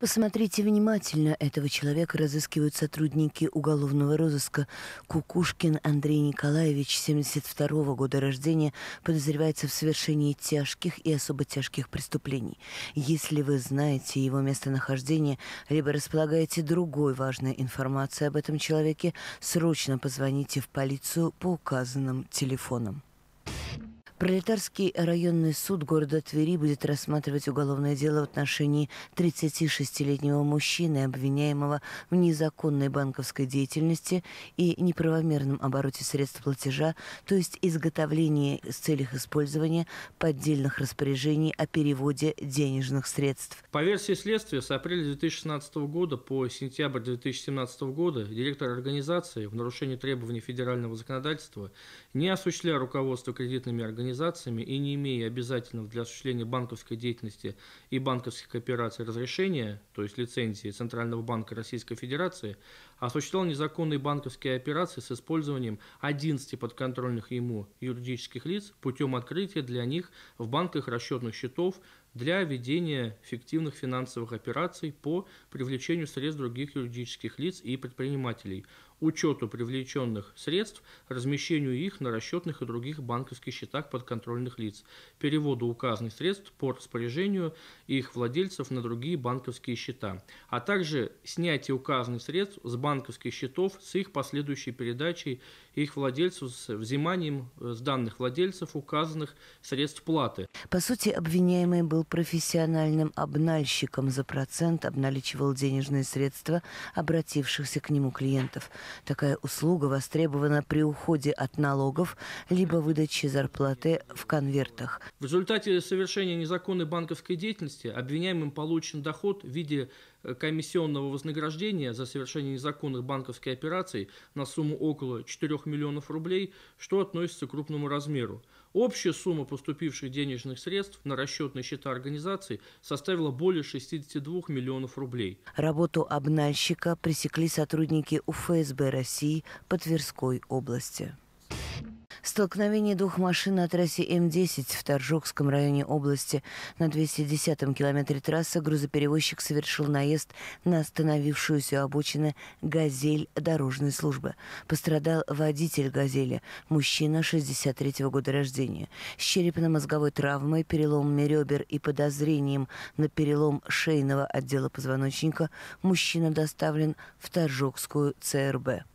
Посмотрите внимательно, этого человека разыскивают сотрудники уголовного розыска. Кукушкин Андрей Николаевич, 72 -го года рождения, подозревается в совершении тяжких и особо тяжких преступлений. Если вы знаете его местонахождение, либо располагаете другой важной информацией об этом человеке, срочно позвоните в полицию по указанным телефонам. Пролетарский районный суд города Твери будет рассматривать уголовное дело в отношении 36-летнего мужчины, обвиняемого в незаконной банковской деятельности и неправомерном обороте средств платежа, то есть изготовлении с целях использования поддельных распоряжений о переводе денежных средств. По версии следствия, с апреля 2016 года по сентябрь 2017 года директор организации в нарушении требований федерального законодательства не осуществлял руководство кредитными организациями организациями и не имея обязательных для осуществления банковской деятельности и банковских операций разрешения, то есть лицензии Центрального банка Российской Федерации, осуществлял а незаконные банковские операции с использованием 11 подконтрольных ему юридических лиц путем открытия для них в банках расчетных счетов для ведения фиктивных финансовых операций по привлечению средств других юридических лиц и предпринимателей, учету привлеченных средств, размещению их на расчетных и других банковских счетах подконтрольных лиц, переводу указанных средств по распоряжению их владельцев на другие банковские счета, а также снятие указанных средств с банковских счетов с их последующей передачей их владельцев с взиманием э, с данных владельцев указанных средств платы. По сути, обвиняемый был профессиональным обнальщиком за процент, обналичивал денежные средства обратившихся к нему клиентов. Такая услуга востребована при уходе от налогов либо выдаче зарплаты в конвертах. В результате совершения незаконной банковской деятельности обвиняемым получен доход в виде э, комиссионного вознаграждения за совершение незаконных банковских операций на сумму около 4 миллионов рублей, что относится к крупному размеру. Общая сумма поступивших денежных средств на расчетные счета организаций составила более 62 миллионов рублей. Работу обнальщика пресекли сотрудники УФСБ России по Тверской области. Столкновение двух машин на трассе М-10 в Торжокском районе области на 210-м километре трассы грузоперевозчик совершил наезд на остановившуюся обочина «Газель» дорожной службы. Пострадал водитель «Газели», мужчина 63-го года рождения, с черепно-мозговой травмой, переломами ребер и подозрением на перелом шейного отдела позвоночника мужчина доставлен в Торжокскую ЦРБ.